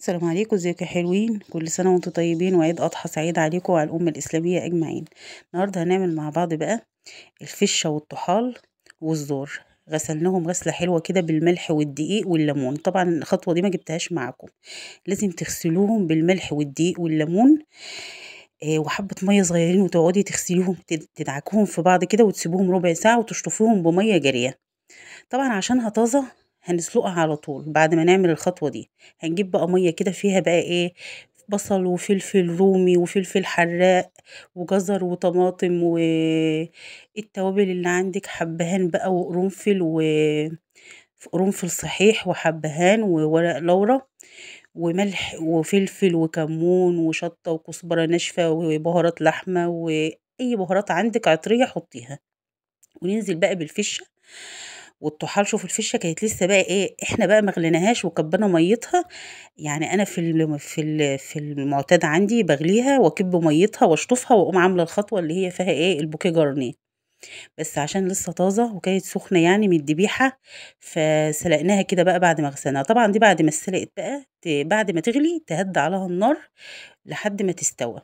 السلام عليكم ازيكم يا حلوين كل سنه وانتم طيبين وعيد اضحى سعيد عليكم وعلى الامه الاسلاميه اجمعين النهارده هنعمل مع بعض بقى الفشه والطحال والزور غسلناهم غسله حلوه كده بالملح والدقيق والليمون طبعا الخطوه دي ما جبتهاش معاكم لازم تغسلوهم بالملح والدقيق والليمون آه، وحبة مية صغيرين وتقعدي تغسليهم تدعكوهم في بعض كده وتسيبوهم ربع ساعة وتشطفيهم بمية جارية طبعا عشانها طازة هنسلقها على طول بعد ما نعمل الخطوة دي هنجيب بقى مية كده فيها بقى ايه بصل وفلفل رومي وفلفل حراق وجزر وطماطم والتوابل اللي عندك حبهان بقى وقرنفل و قرنفل صحيح وحبهان وورق لورا وملح وفلفل وكمون وشطة وكزبرة ناشفة وبهارات لحمة وأي بهارات عندك عطرية حطيها وننزل بقى بالفشة والطحال شوف الفشه كانت لسه بقى ايه احنا بقى مغليناهاش وكبنا ميتها يعني انا في في في المعتاد عندي بغليها واكب ميتها واشطفها واقوم عامله الخطوه اللي هي فيها ايه البوكي جرنيه بس عشان لسه طازه وكانت سخنه يعني من الدبيحه فسلقناها كده بقى بعد ما غسلناها طبعا دي بعد ما اتسلقت بقى بعد ما تغلي تهدى عليها النار لحد ما تستوى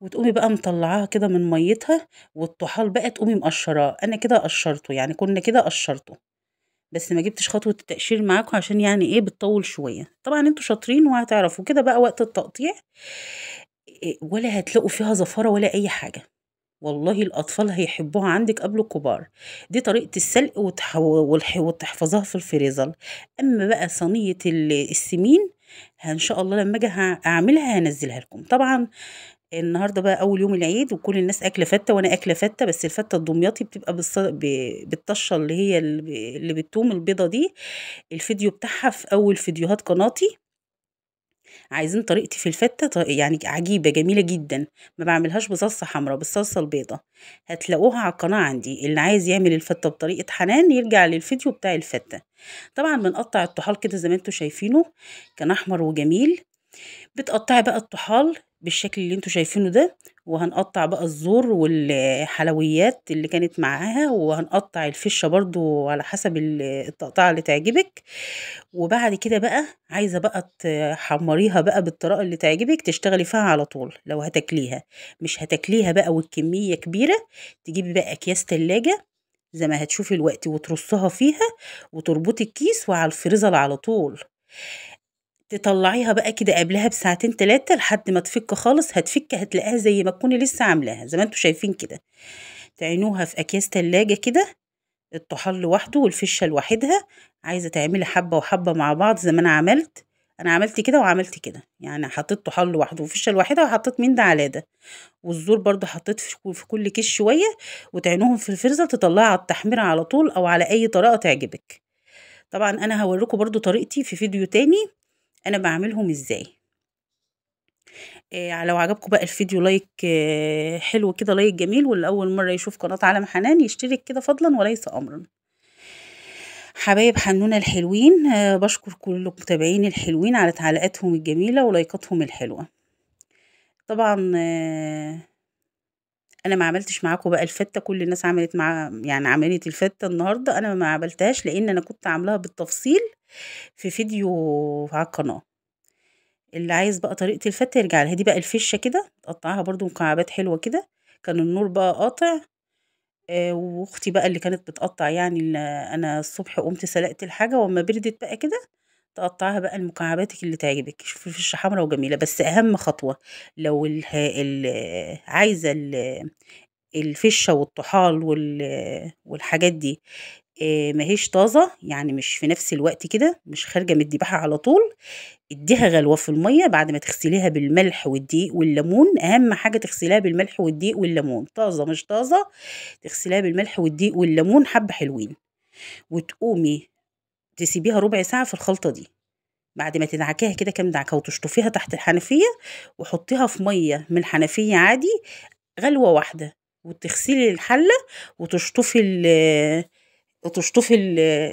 وتقومي بقى مطلعاها كده من ميتها والطحال بقى تقومي مقشراه انا كده قشرته يعني كنا كده قشرته بس ما جبتش خطوه التقشير معاكم عشان يعني ايه بتطول شويه طبعا انتوا شاطرين وهتعرفوا كده بقى وقت التقطيع إيه، ولا هتلاقوا فيها زفاره ولا اي حاجه والله الأطفال هيحبوها عندك قبل الكبار دي طريقة السلق وتحفظها في الفريزر أما بقى صينية السمين إن شاء الله لما أجي أعملها هنزلها لكم طبعا النهارده بقى اول يوم العيد وكل الناس اكله فته وانا اكله فته بس الفته الدمياطي بتبقى بالص... ب... بالطشه اللي هي اللي بتوم البيضه دي الفيديو بتاعها في اول فيديوهات قناتي عايزين طريقتي في الفته يعني عجيبه جميله جدا ما بعملهاش بصلصه حمراء بالصلصه البيضه هتلاقوها على القناه عندي اللي عايز يعمل الفته بطريقه حنان يرجع للفيديو بتاع الفته طبعا بنقطع الطحال كده زي ما انتوا شايفينه كان احمر وجميل بتقطعي بقى الطحال بالشكل اللي انتوا شايفينه ده وهنقطع بقى الزور والحلويات اللي كانت معاها وهنقطع الفشة برضو على حسب التقطيعة اللي تعجبك وبعد كده بقى عايزة بقى تحمريها بقى بالطريقة اللي تعجبك تشتغلي فيها على طول لو هتاكليها مش هتاكليها بقى والكمية كبيرة تجيبي بقى أكياس تلاجة زي ما هتشوفي الوقت وترصها فيها وتربطي الكيس وعلى الفريزر على طول تطلعيها بقى كده قبلها بساعتين تلاتة لحد ما تفك خالص هتفك هتلاقيها زي ما تكوني لسه عاملاها زي ما انتوا شايفين كده تعينوها في اكياس تلاجة كده الطحال لوحده والفشه لوحدها عايزه تعملي حبه وحبه مع بعض زي ما انا عملت انا عملت كده وعملت كده يعني حطيت طحال لوحده وفشه لوحدها وحطيت من ده على ده والزور برضه حطيت في كل كيس شويه وتعينوهم في الفرزه تطلعها على التحميره على طول او على اي طريقه تعجبك طبعا انا هوريكم برضو طريقتي في فيديو تاني انا بعملهم ازاي إيه لو عجبكم بقى الفيديو لايك إيه حلو كده لايك جميل واللي اول مره يشوف قناه عالم حنان يشترك كده فضلا وليس امرا حبايب حنونة الحلوين آه، بشكر كل المتابعين الحلوين على تعليقاتهم الجميلة ولايكاتهم الحلوة طبعا آه، انا ما عملتش معاكم بقى الفته كل الناس عملت مع يعني عمليه الفته النهارده انا ما عملتهاش لان انا كنت عاملاها بالتفصيل في فيديو على القناة اللي عايز بقى طريقة الفتة يرجع لها دي بقى الفشة كده تقطعها برضو مكعبات حلوة كده كان النور بقى قاطع آه واختي بقى اللي كانت بتقطع يعني انا الصبح قمت سلقت الحاجة واما بردت بقى كده تقطعها بقى لمكعباتك اللي تعجبك شوفي الفشة حمرا وجميلة بس اهم خطوة لو ال عايزة الفشة والطحال والحاجات دي آه، ماهيش طازة يعني مش في نفس الوقت كده مش خارجة من الدباحة على طول اديها غلوة في المية بعد ما تغسليها بالملح والدقيق والليمون أهم حاجة تغسليها بالملح والدقيق والليمون طازة مش طازة تغسليها بالملح والدقيق والليمون حبة حلوين وتقومي تسيبيها ربع ساعة في الخلطة دي بعد ما تدعكيها كده كام دعكه وتشطفيها تحت الحنفيه وحطيها في ميه من الحنفيه عادي غلوه واحده وتغسلي الحله وتشطفي تشطفي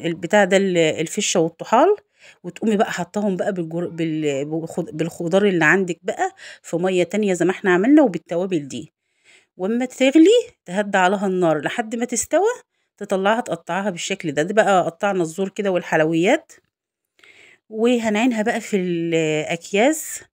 البتاع ده الفشه والطحال وتقومي بقى حطاهم بقى بالجر... بالخضار اللي عندك بقى في ميه تانية زي ما احنا عملنا وبالتوابل دي واما تغلي تهدى عليها النار لحد ما تستوى تطلعها تقطعها بالشكل ده دي بقى قطعنا الزور كده والحلويات وهنعينها بقى في الاكياس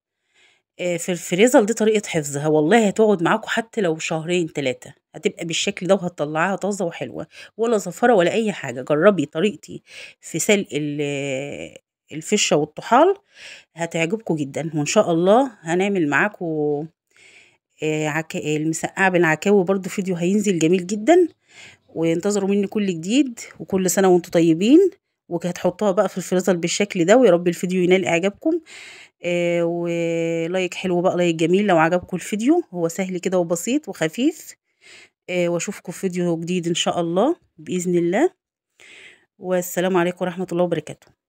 آه، في الفريزر دي طريقة حفظها، والله هتقعد معاكوا حتى لو شهرين ثلاثه هتبقى بالشكل ده وهتطلعها طازة وحلوة، ولا زفرة ولا أي حاجة، جربي طريقتي في سلق ال آه، الفشة والطحال هتعجبكم جدًا، وإن شاء الله هنعمل معاكم آه، عك المسقعة بالعكاوي برضو فيديو هينزل جميل جدًا، وانتظروا مني كُلّ جديد، وكُلّ سنة وأنتم طيبين، وهتحطوها بقى في الفريزر بالشكل ده ويا رب الفيديو ينال إعجابكم. آه ولايك حلو بقى لايك جميل لو عجبكم الفيديو هو سهل كده وبسيط وخفيف آه واشوفكم في فيديو جديد ان شاء الله باذن الله والسلام عليكم ورحمه الله وبركاته